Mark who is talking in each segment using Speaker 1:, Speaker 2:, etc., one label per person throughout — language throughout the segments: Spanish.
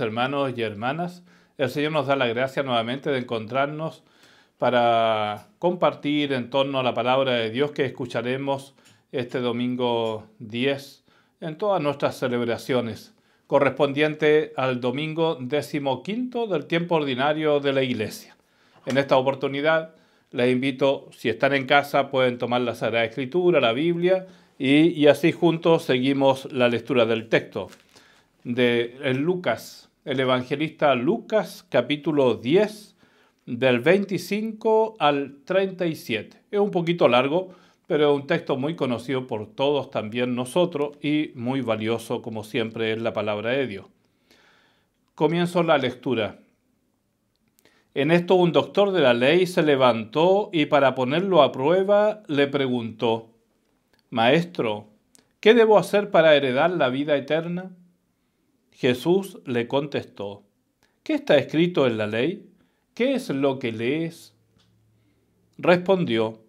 Speaker 1: hermanos y hermanas, el Señor nos da la gracia nuevamente de encontrarnos para compartir en torno a la palabra de Dios que escucharemos este domingo 10 en todas nuestras celebraciones, correspondiente al domingo 15 del tiempo ordinario de la Iglesia. En esta oportunidad les invito, si están en casa, pueden tomar la Sagrada Escritura, la Biblia, y así juntos seguimos la lectura del texto de Lucas el evangelista Lucas capítulo 10 del 25 al 37. Es un poquito largo, pero es un texto muy conocido por todos también nosotros y muy valioso como siempre es la palabra de Dios. Comienzo la lectura. En esto un doctor de la ley se levantó y para ponerlo a prueba le preguntó, Maestro, ¿qué debo hacer para heredar la vida eterna? Jesús le contestó, ¿qué está escrito en la ley? ¿Qué es lo que lees? Respondió,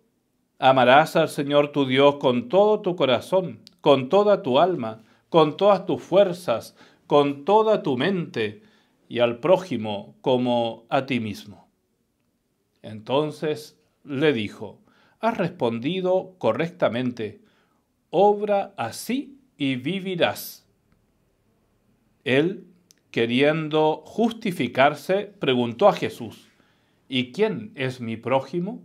Speaker 1: amarás al Señor tu Dios con todo tu corazón, con toda tu alma, con todas tus fuerzas, con toda tu mente, y al prójimo como a ti mismo. Entonces le dijo, has respondido correctamente, obra así y vivirás. Él, queriendo justificarse, preguntó a Jesús, ¿y quién es mi prójimo?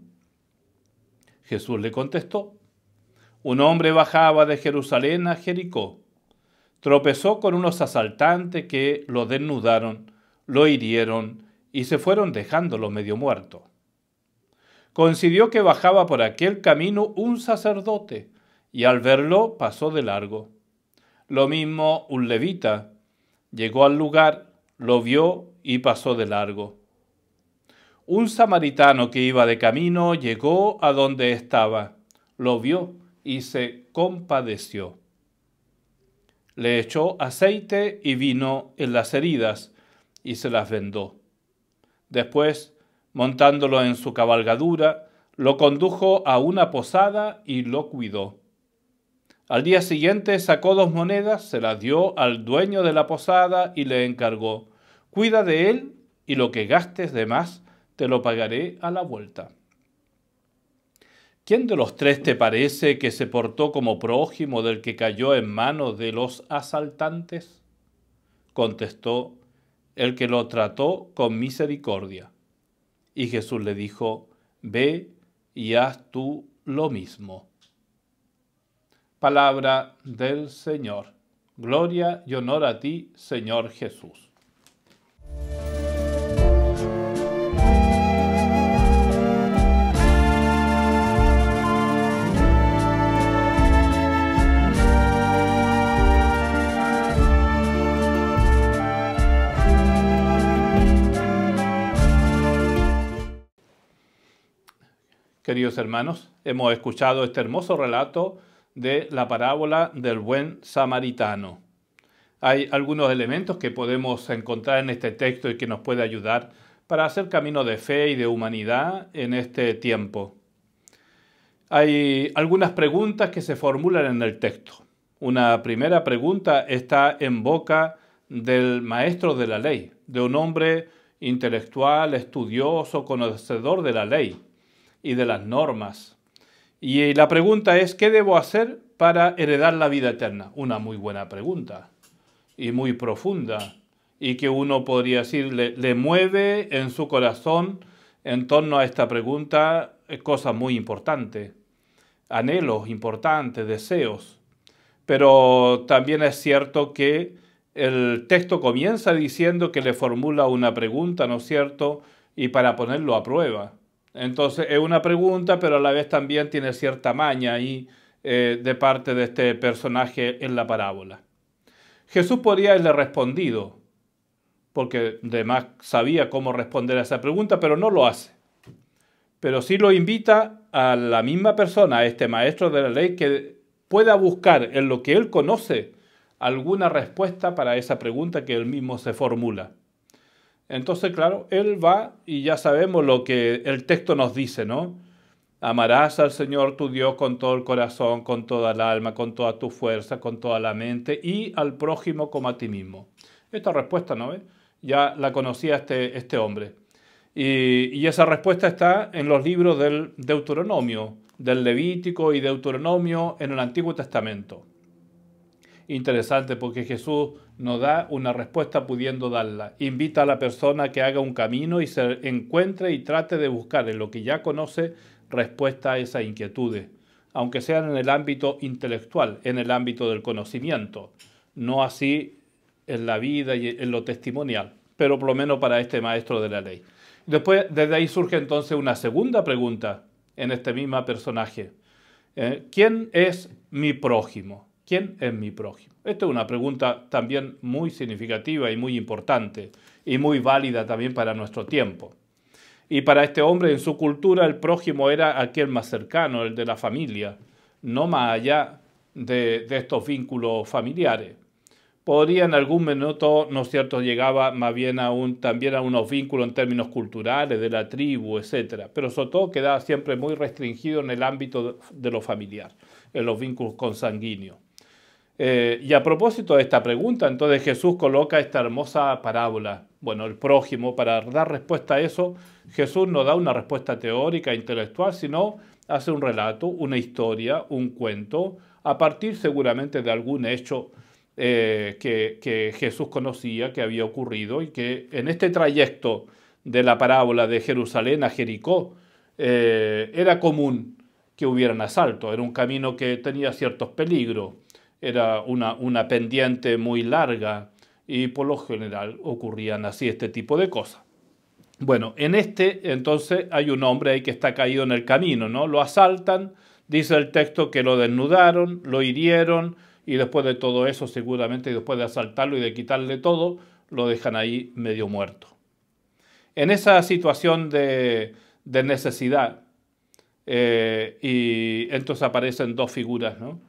Speaker 1: Jesús le contestó, un hombre bajaba de Jerusalén a Jericó, tropezó con unos asaltantes que lo desnudaron, lo hirieron y se fueron dejándolo medio muerto. concibió que bajaba por aquel camino un sacerdote, y al verlo pasó de largo. Lo mismo un levita, Llegó al lugar, lo vio y pasó de largo. Un samaritano que iba de camino llegó a donde estaba, lo vio y se compadeció. Le echó aceite y vino en las heridas y se las vendó. Después, montándolo en su cabalgadura, lo condujo a una posada y lo cuidó. Al día siguiente sacó dos monedas, se las dio al dueño de la posada y le encargó, cuida de él y lo que gastes de más te lo pagaré a la vuelta. ¿Quién de los tres te parece que se portó como prójimo del que cayó en manos de los asaltantes? Contestó el que lo trató con misericordia. Y Jesús le dijo, Ve y haz tú lo mismo. Palabra del Señor. Gloria y honor a ti, Señor Jesús. Queridos hermanos, hemos escuchado este hermoso relato de la parábola del buen samaritano. Hay algunos elementos que podemos encontrar en este texto y que nos puede ayudar para hacer camino de fe y de humanidad en este tiempo. Hay algunas preguntas que se formulan en el texto. Una primera pregunta está en boca del maestro de la ley, de un hombre intelectual, estudioso, conocedor de la ley y de las normas. Y eh, la pregunta es, ¿qué debo hacer para heredar la vida eterna? Una muy buena pregunta y muy profunda y que uno podría decir le, mueve en su corazón en torno a esta pregunta eh, cosas muy importantes, anhelos importantes, deseos. Pero también es cierto que el texto comienza diciendo que le formula una pregunta, ¿no es cierto? Y para ponerlo a prueba. Entonces es una pregunta, pero a la vez también tiene cierta maña ahí eh, de parte de este personaje en la parábola. Jesús podría haberle respondido, porque además sabía cómo responder a esa pregunta, pero no lo hace. Pero sí lo invita a la misma persona, a este maestro de la ley, que pueda buscar en lo que él conoce alguna respuesta para esa pregunta que él mismo se formula. Entonces, claro, él va y ya sabemos lo que el texto nos dice, ¿no? Amarás al Señor tu Dios con todo el corazón, con toda el alma, con toda tu fuerza, con toda la mente y al prójimo como a ti mismo. Esta respuesta, ¿no? Ya la conocía este, este hombre. y, esa respuesta está en los libros del Deuteronomio, del Levítico y Deuteronomio en el Antiguo Testamento interesante porque Jesús nos da una respuesta pudiendo darla. Invita a la persona que haga un camino y se encuentre y trate de buscar en lo que ya conoce respuesta a esas inquietudes, aunque sean en el ámbito intelectual, en el ámbito del conocimiento, no así en la vida y en lo testimonial, pero por lo menos para este maestro de la ley. Después, desde ahí surge entonces una segunda pregunta en este mismo personaje. Eh, ¿Quién es mi prójimo? ¿Quién es mi prójimo? Esta es una pregunta también muy significativa y muy importante y muy válida también para nuestro tiempo. Y para este hombre en su cultura el prójimo era aquel más cercano, el de la familia, no más allá de, estos vínculos familiares. Podría en algún minuto, ¿no es cierto?, llegaba más bien a también a unos vínculos en términos culturales, de la tribu, etc. Pero sobre todo quedaba siempre muy restringido en el ámbito de lo familiar, en los vínculos consanguíneos. Eh, y a propósito de esta pregunta, entonces Jesús coloca esta hermosa parábola, bueno, el prójimo, para dar respuesta a eso, Jesús no da una respuesta teórica, intelectual, sino hace un relato, una historia, un cuento, a partir seguramente de algún hecho eh, que, Jesús conocía, que había ocurrido y que en este trayecto de la parábola de Jerusalén a Jericó, eh, era común que hubieran asalto era un camino que tenía ciertos peligros era una, una pendiente muy larga y por lo general ocurrían así este tipo de cosas. Bueno, en este entonces hay un hombre ahí que está caído en el camino, ¿no? Lo asaltan, dice el texto que lo desnudaron, lo hirieron y después de todo eso seguramente después de asaltarlo y de quitarle todo, lo dejan ahí medio muerto. En esa situación de, necesidad, eh, y entonces aparecen dos figuras, ¿no?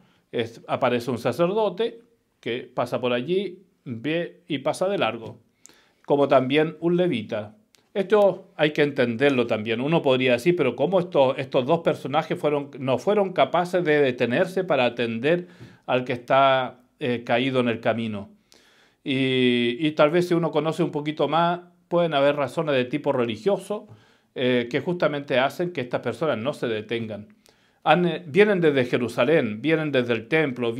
Speaker 1: aparece un sacerdote que pasa por allí, ve y pasa de largo, como también un levita. Esto hay que entenderlo también. Uno podría decir, pero ¿cómo estos, dos personajes no fueron capaces de detenerse para atender al que está eh, caído en el camino? Y, tal vez si uno conoce un poquito más, pueden haber razones de tipo religioso eh, que justamente hacen que estas personas no se detengan. Eh, vienen desde Jerusalén, vienen desde el templo,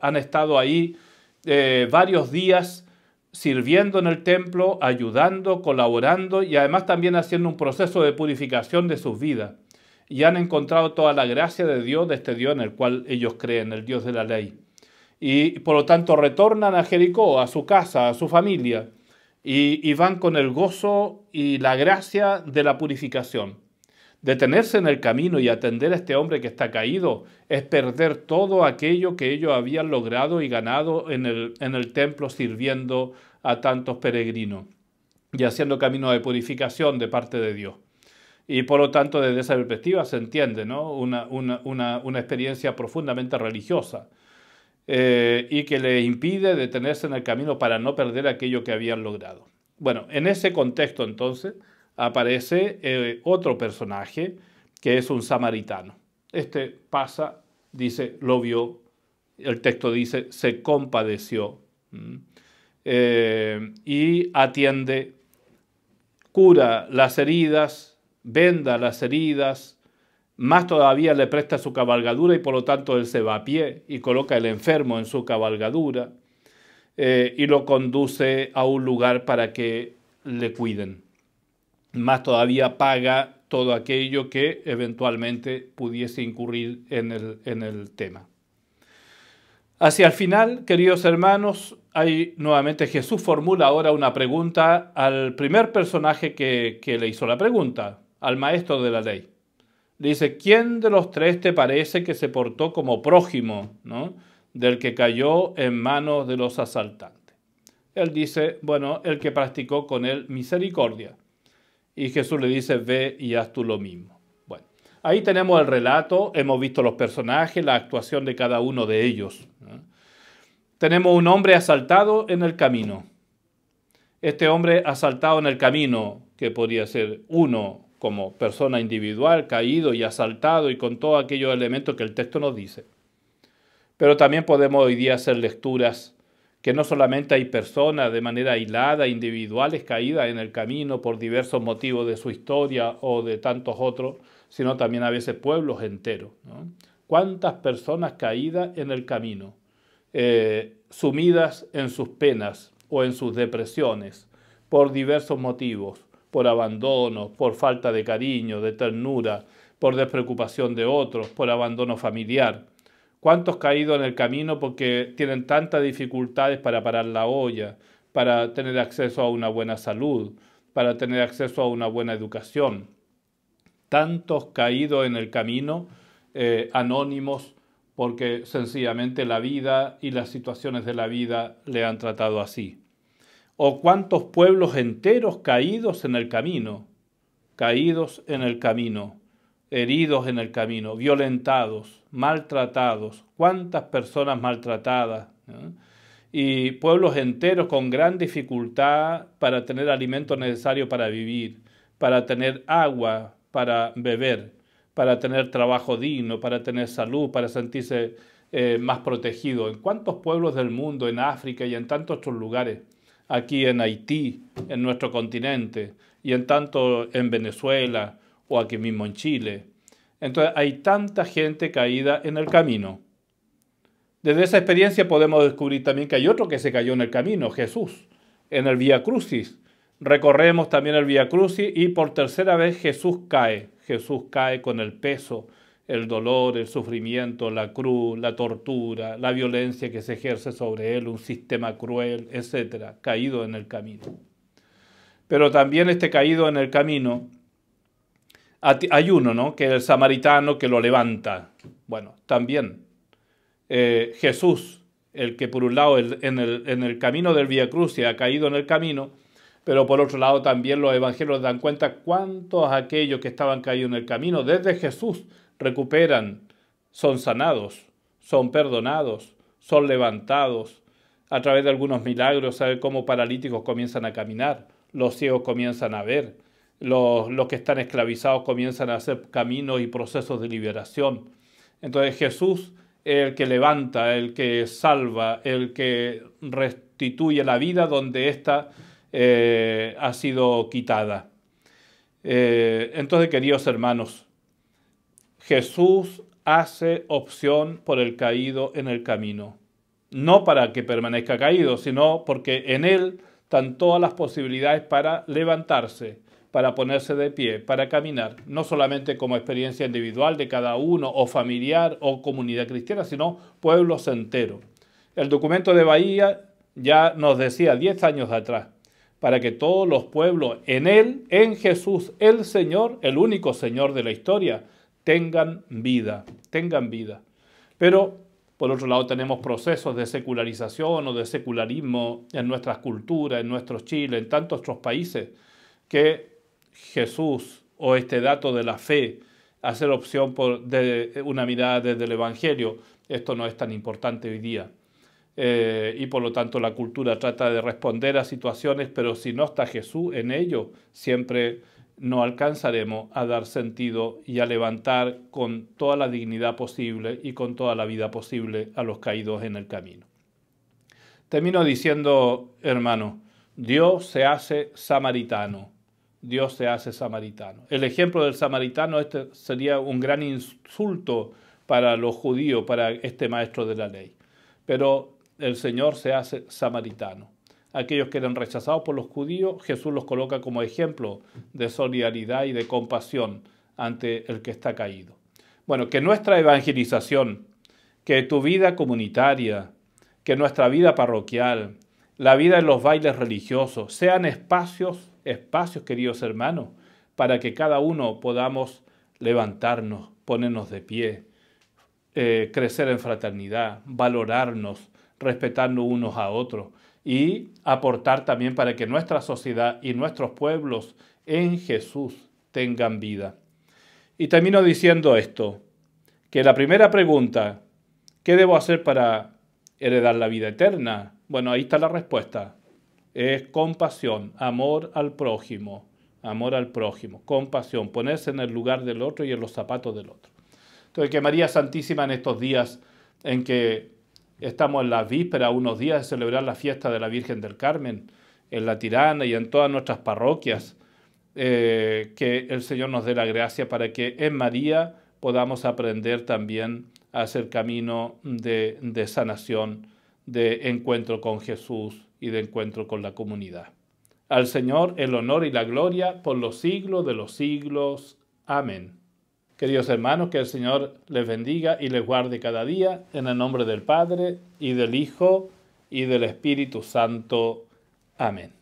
Speaker 1: han estado ahí eh, varios días sirviendo en el templo, ayudando, colaborando y además también haciendo un proceso de purificación de sus vidas. Y han encontrado toda la gracia de Dios, de este Dios en el cual ellos creen, el Dios de la ley. Y por lo tanto retornan a Jericó, a su casa, a su familia, y van con el gozo y la gracia de la purificación. Detenerse en el camino y atender a este hombre que está caído es perder todo aquello que ellos habían logrado y ganado en el, en el templo sirviendo a tantos peregrinos y haciendo camino de purificación de parte de Dios. Y por lo tanto, desde esa perspectiva se entiende ¿no? una, una, experiencia profundamente religiosa eh, y que le impide detenerse en el camino para no perder aquello que habían logrado. Bueno, en ese contexto entonces, aparece eh, otro personaje que es un samaritano. Este pasa, dice, lo vio, el texto dice, se compadeció eh, y atiende, cura las heridas, venda las heridas, más todavía le presta su cabalgadura y por lo tanto él se va a pie y coloca el enfermo en su cabalgadura eh, y lo conduce a un lugar para que le cuiden más todavía paga todo aquello que eventualmente pudiese incurrir en el, en el tema. Hacia el final, queridos hermanos, hay nuevamente Jesús formula ahora una pregunta al primer personaje que, le hizo la pregunta, al maestro de la ley. dice, ¿quién de los tres te parece que se portó como prójimo ¿no? del que cayó en manos de los asaltantes? Él dice, bueno, el que practicó con él misericordia y Jesús le dice, ve y haz tú lo mismo. Bueno, ahí tenemos el relato, hemos visto los personajes, la actuación de cada uno de ellos. Tenemos un hombre asaltado en el camino. Este hombre asaltado en el camino, que podría ser uno como persona individual, caído y asaltado y con todos aquellos elementos que el texto nos dice. Pero también podemos hoy día hacer lecturas que no solamente hay personas de manera aislada, individuales, caídas en el camino por diversos motivos de su historia o de tantos otros, sino también a veces pueblos enteros. ¿Cuántas personas caídas en el camino, eh, sumidas en sus penas o en sus depresiones por diversos motivos, por abandono, por falta de cariño, de ternura, por despreocupación de otros, por abandono familiar? ¿Cuántos caídos en el camino porque tienen tantas dificultades para parar la olla, para tener acceso a una buena salud, para tener acceso a una buena educación? Tantos caídos en el camino eh, anónimos porque sencillamente la vida y las situaciones de la vida le han tratado así. O cuántos pueblos enteros caídos en el camino, caídos en el camino heridos en el camino, violentados, maltratados, cuántas personas maltratadas y pueblos enteros con gran dificultad para tener alimento necesario para vivir, para tener agua, para beber, para tener trabajo digno, para tener salud, para sentirse eh, más protegido. ¿En cuántos pueblos del mundo, en África y en tantos otros lugares? Aquí en Haití, en nuestro continente, y en tanto en Venezuela, o aquí mismo en Chile. Entonces hay tanta gente caída en el camino. Desde esa experiencia podemos descubrir también que hay otro que se cayó en el camino, Jesús, en el Vía Crucis. Recorremos también el Vía Crucis y por tercera vez Jesús cae. Jesús cae con el peso, el dolor, el sufrimiento, la cruz, la tortura, la violencia que se ejerce sobre él, un sistema cruel, etcétera, caído en el camino. Pero también este caído en el camino hay uno, ¿no? Que es el samaritano que lo levanta. Bueno, también eh, Jesús, el que por un lado en, el, camino del Via Crucis ha caído en el camino, pero por otro lado también los evangelios dan cuenta cuántos aquellos que estaban caídos en el camino desde Jesús recuperan, son sanados, son perdonados, son levantados a través de algunos milagros, ¿sabes? cómo paralíticos comienzan a caminar, los ciegos comienzan a ver los, que están esclavizados comienzan a hacer caminos y procesos de liberación. Entonces Jesús es el que levanta, el que salva, el que restituye la vida donde ésta eh, ha sido quitada. Eh, entonces, queridos hermanos, Jesús hace opción por el caído en el camino. No para que permanezca caído, sino porque en Él están todas las posibilidades para levantarse para ponerse de pie, para caminar, no solamente como experiencia individual de cada uno o familiar o comunidad cristiana, sino pueblos enteros. El documento de Bahía ya nos decía 10 años atrás, para que todos los pueblos en Él, en Jesús, el Señor, el único Señor de la historia, tengan vida, tengan vida. Pero, por otro lado, tenemos procesos de secularización o de secularismo en nuestras culturas, en nuestro Chile, en tantos otros países, que Jesús o este dato de la fe, hacer opción por de una mirada desde el Evangelio, esto no es tan importante hoy día. Eh, y por lo tanto la cultura trata de responder a situaciones, pero si no está Jesús en ello, siempre no alcanzaremos a dar sentido y a levantar con toda la dignidad posible y con toda la vida posible a los caídos en el camino. Termino diciendo, hermano, Dios se hace samaritano Dios se hace samaritano. El ejemplo del samaritano este sería un gran insulto para los judíos, para este maestro de la ley. Pero el Señor se hace samaritano. Aquellos que eran rechazados por los judíos, Jesús los coloca como ejemplo de solidaridad y de compasión ante el que está caído. Bueno, que nuestra evangelización, que tu vida comunitaria, que nuestra vida parroquial, la vida en los bailes religiosos, sean espacios espacios, queridos hermanos, para que cada uno podamos levantarnos, ponernos de pie, eh, crecer en fraternidad, valorarnos, respetarnos unos a otros y aportar también para que nuestra sociedad y nuestros pueblos en Jesús tengan vida. Y termino diciendo esto, que la primera pregunta, ¿qué debo hacer para heredar la vida eterna? Bueno, ahí está la respuesta, es compasión, amor al prójimo, amor al prójimo, compasión, ponerse en el lugar del otro y en los zapatos del otro. Entonces, que María Santísima en estos días en que estamos en la víspera, unos días de celebrar la fiesta de la Virgen del Carmen, en la Tirana y en todas nuestras parroquias, eh, que el Señor nos dé la gracia para que en María podamos aprender también a hacer camino de, de sanación, de encuentro con Jesús, y de encuentro con la comunidad. Al Señor el honor y la gloria por los siglos de los siglos. Amén. Queridos hermanos, que el Señor les bendiga y les guarde cada día, en el nombre del Padre, y del Hijo, y del Espíritu Santo. Amén.